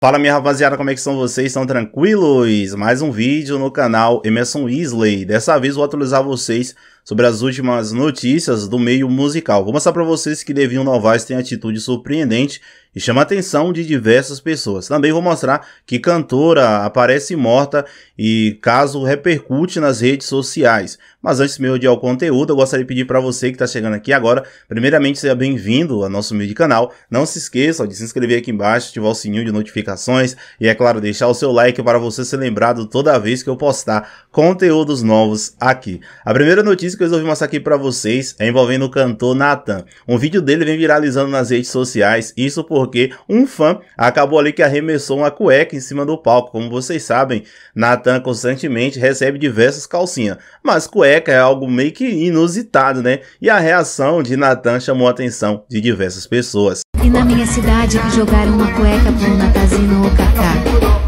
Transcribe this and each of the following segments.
Fala minha rapaziada, como é que estão vocês? Estão tranquilos? Mais um vídeo no canal Emerson Isley. Dessa vez vou atualizar vocês sobre as últimas notícias do meio musical. Vou mostrar para vocês que Devinho Novaes tem atitude surpreendente e chama a atenção de diversas pessoas. Também vou mostrar que cantora aparece morta e caso repercute nas redes sociais. Mas antes meu de ao conteúdo, eu gostaria de pedir para você que está chegando aqui agora, primeiramente seja bem-vindo ao nosso meio de canal. Não se esqueça de se inscrever aqui embaixo, ativar o sininho de notificações e é claro, deixar o seu like para você ser lembrado toda vez que eu postar conteúdos novos aqui. A primeira notícia que eu resolvi mostrar aqui para vocês é envolvendo o cantor Nathan. Um vídeo dele vem viralizando nas redes sociais, isso porque um fã acabou ali que arremessou uma cueca em cima do palco. Como vocês sabem, Nathan constantemente recebe diversas calcinhas, mas cueca é algo meio que inusitado, né? E a reação de Nathan chamou a atenção de diversas pessoas. E na minha cidade jogaram uma cueca Natazinho ou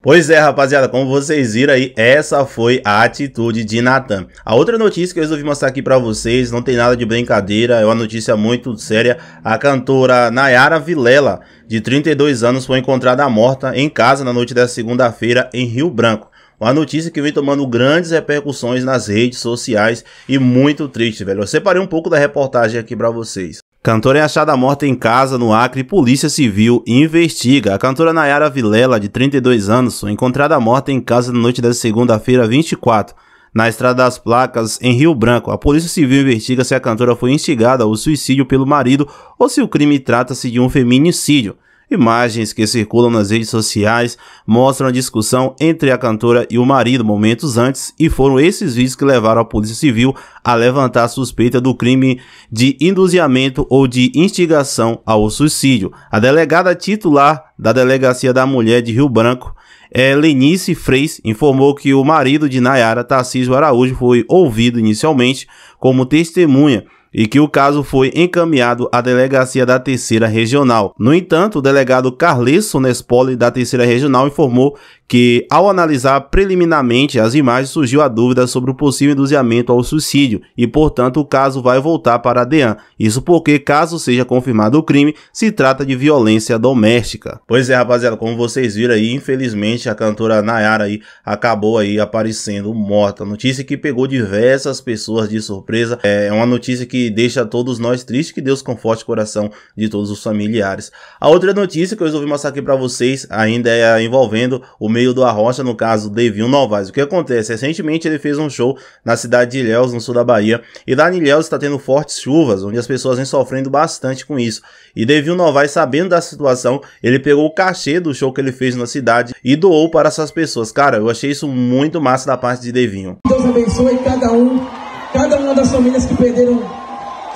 Pois é, rapaziada, como vocês viram aí, essa foi a atitude de Natan. A outra notícia que eu resolvi mostrar aqui pra vocês, não tem nada de brincadeira, é uma notícia muito séria. A cantora Nayara Vilela, de 32 anos, foi encontrada morta em casa na noite desta segunda-feira em Rio Branco. Uma notícia que vem tomando grandes repercussões nas redes sociais e muito triste, velho. Eu separei um pouco da reportagem aqui para vocês. Cantora é achada morta em casa no Acre, Polícia Civil investiga. A cantora Nayara Vilela, de 32 anos, foi encontrada morta em casa na noite da segunda-feira, 24, na Estrada das Placas, em Rio Branco. A Polícia Civil investiga se a cantora foi instigada ao suicídio pelo marido ou se o crime trata-se de um feminicídio. Imagens que circulam nas redes sociais mostram a discussão entre a cantora e o marido momentos antes e foram esses vídeos que levaram a Polícia Civil a levantar a suspeita do crime de induziamento ou de instigação ao suicídio. A delegada titular da Delegacia da Mulher de Rio Branco, é, Lenice Freis informou que o marido de Nayara, Tarcísio Araújo, foi ouvido inicialmente como testemunha e que o caso foi encaminhado à delegacia da Terceira Regional. No entanto, o delegado Carlesso Nespoli da Terceira Regional informou que, ao analisar preliminarmente as imagens, surgiu a dúvida sobre o possível induziamento ao suicídio e, portanto, o caso vai voltar para a DEAN. Isso porque, caso seja confirmado o crime, se trata de violência doméstica. Pois é, rapaziada, como vocês viram aí, infelizmente a cantora Nayara aí acabou aí aparecendo morta. Notícia que pegou diversas pessoas de surpresa. É, é uma notícia que deixa todos nós tristes, que Deus conforte o coração de todos os familiares. A outra notícia que eu resolvi mostrar aqui para vocês ainda é envolvendo o meio do Arrocha, no caso, Devinho Novaes. O que acontece? Recentemente ele fez um show na cidade de Ilhéus, no sul da Bahia, e lá em Ilhéus está tendo fortes chuvas, onde as pessoas vêm sofrendo bastante com isso. E Devinho Novaes, sabendo da situação, ele pegou o cachê do show que ele fez na cidade e doou para essas pessoas. Cara, eu achei isso muito massa da parte de Devinho. Deus abençoe cada um, cada uma das famílias que perderam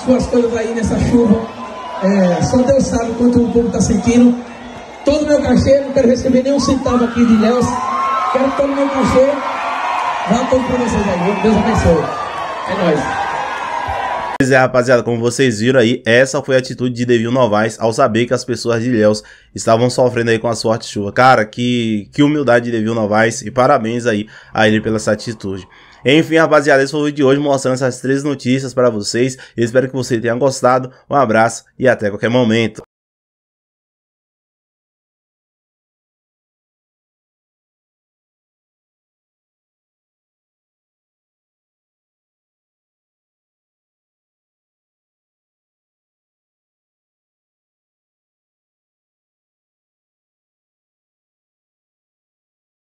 suas coisas aí nessa chuva. É, só Deus sabe quanto o povo está sentindo todo o meu cachê, não quero receber nenhum centavo aqui de Léo. Quero todo o meu cachê. Vá todo pra vocês aí. Deus abençoe. É nóis. Pois é, rapaziada, como vocês viram aí, essa foi a atitude de Devil Novaes ao saber que as pessoas de Ilhéus estavam sofrendo aí com a forte chuva. Cara, que, que humildade de Devil Novaes e parabéns aí a ele pela essa atitude. Enfim, rapaziada, esse foi o vídeo de hoje mostrando essas três notícias para vocês. Eu espero que vocês tenham gostado. Um abraço e até qualquer momento.